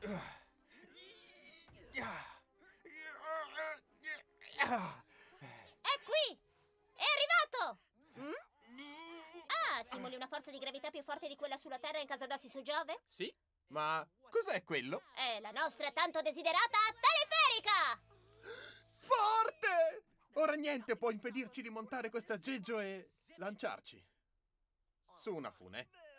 È qui! È arrivato! Mm? Ah, simuli una forza di gravità più forte di quella sulla Terra in casa d'assi su Giove? Sì, ma cos'è quello? È la nostra tanto desiderata teleferica! Forte! Ora niente può impedirci di montare questo aggeggio e lanciarci. Su una fune.